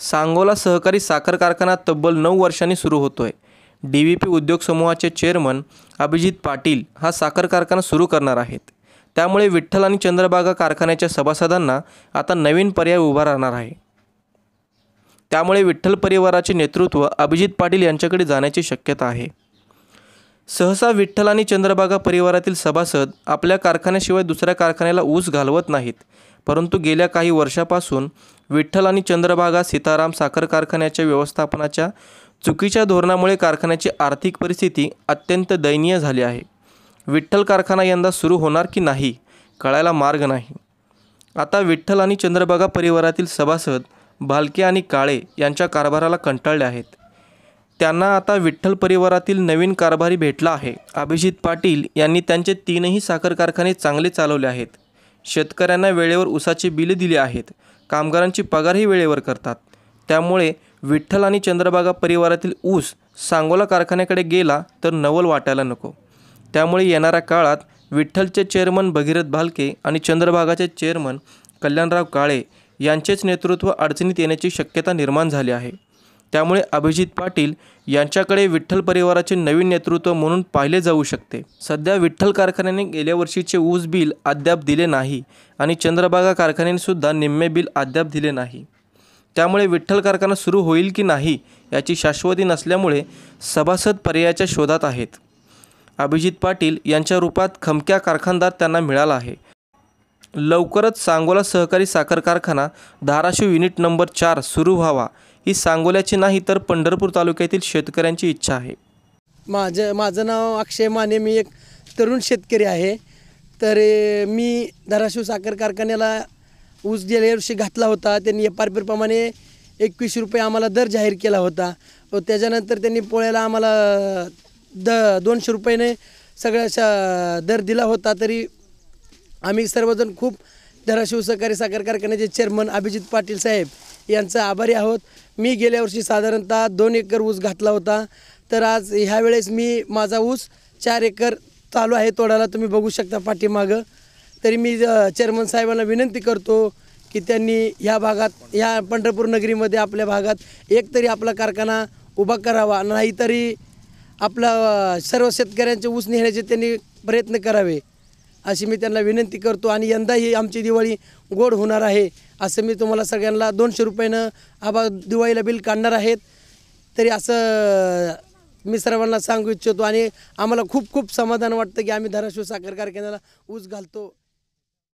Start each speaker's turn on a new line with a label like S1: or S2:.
S1: सांगोला सहकारी साखर कारखाना तब्बल नऊ वर्षांनी सुरू होतो आहे डी व्ही पी उद्योग समूहाचे चेअरमन अभिजित पाटील हा साखर कारखाना सुरू करणार आहेत त्यामुळे विठ्ठल आणि चंद्रबागा कारखान्याच्या सभासदांना आता नवीन पर्याय उभा राहणार आहे त्यामुळे विठ्ठल परिवाराचे नेतृत्व अभिजित पाटील यांच्याकडे जाण्याची शक्यता आहे सहसा विठ्ठल आणि चंद्रबागा परिवारातील सभासद आपल्या कारखान्याशिवाय दुसऱ्या कारखान्याला ऊस घालवत नाहीत परंतु गेल्या काही वर्षापासून विठ्ठल आणि चंद्रभागा सीताराम साखर कारखान्याच्या व्यवस्थापनाच्या चुकीच्या धोरणामुळे कारखान्याची आर्थिक परिस्थिती अत्यंत दयनीय झाली आहे विठ्ठल कारखाना यंदा सुरू होणार की नाही कळायला मार्ग नाही आता विठ्ठल आणि चंद्रभागा परिवारातील सभासद भालके आणि काळे यांच्या कारभाराला कंटाळले आहेत त्यांना आता विठ्ठल परिवारातील नवीन कारभारी भेटला आहे अभिजित पाटील यांनी त्यांचे तीनही साखर कारखाने चांगले चालवले आहेत शेतकऱ्यांना वेळेवर उसाचे बिले दिली आहेत कामगारांची पगारही वेळेवर करतात त्यामुळे विठ्ठल आणि चंद्रभागा परिवारातील ऊस सांगोला कारखान्याकडे गेला तर नवल वाटायला नको त्यामुळे येणाऱ्या काळात विठ्ठलचे चेअरमन भगीरथ भालके आणि चंद्रभागाचे चेअरमन कल्याणराव काळे यांचेच नेतृत्व अडचणीत येण्याची शक्यता निर्माण झाली आहे त्यामुळे अभिजित पाटील यांच्याकडे विठ्ठल परिवाराचे नवीन नेतृत्व म्हणून पाहिले जाऊ शकते सध्या विठ्ठल कारखान्याने गेल्या वर्षीचे ऊस बिल अद्याप दिले नाही आणि चंद्रभागा कारखान्यानेसुद्धा निम्मे बिल अद्याप दिले नाही त्यामुळे विठ्ठल कारखाना सुरू होईल की नाही याची शाश्वती नसल्यामुळे सभासद पर्यायाच्या शोधात आहेत अभिजित पाटील यांच्या रूपात खमक्या कारखानदार त्यांना मिळाला आहे लवकरच सांगोला सहकारी साखर कारखाना धाराशिव युनिट नंबर चार सुरू व्हावा ही सांगोल्याची नाही तर पंढरपूर तालुक्यातील शेतकऱ्यांची इच्छा आहे
S2: माझं माझं नाव अक्षय माने मी एक तरुण शेतकरी आहे तर मी धाराशिव साखर कारखान्याला ऊस गेल्या वर्षी घातला होता त्यांनी एफ आर पीप्रमाणे एकवीस रुपये आम्हाला दर जाहीर केला होता व त्याच्यानंतर त्यांनी पोळ्याला आम्हाला द दोनशे रुपयाने सगळ्या दर दिला होता तरी आम्ही सर्वजण खूप धाराशिव सहकारी साखर कारखान्याचे चेअरमन अभिजित पाटील साहेब यांचं आभारी आहोत मी गेल्या वर्षी साधारणतः दोन एकर ऊस घातला होता तर आज ह्यावेळेस मी माझा ऊस चार एकर चालू आहे तोडायला तुम्ही बघू शकता पाठीमागं तरी मी चेअरमन साहेबांना विनंती करतो की त्यांनी ह्या भागात ह्या पंढरपूर नगरीमध्ये आपल्या भागात एकतरी आपला कारखाना उभा करावा नाहीतरी आपला सर्व शेतकऱ्यांचे ऊस नेण्याचे त्यांनी प्रयत्न करावे अशी मी त्यांना विनंती करतो आणि यंदा ही आमची दिवाळी गोड होणार आहे असं मी तुम्हाला सगळ्यांना दोनशे रुपयानं आबा दिवाळीला बिल काढणार आहेत तरी असं मी सर्वांना सांगू इच्छितो आणि आम्हाला खूप खूप समाधान वाटतं की आम्ही धाराशिव साखर कारखान्याला ऊस घालतो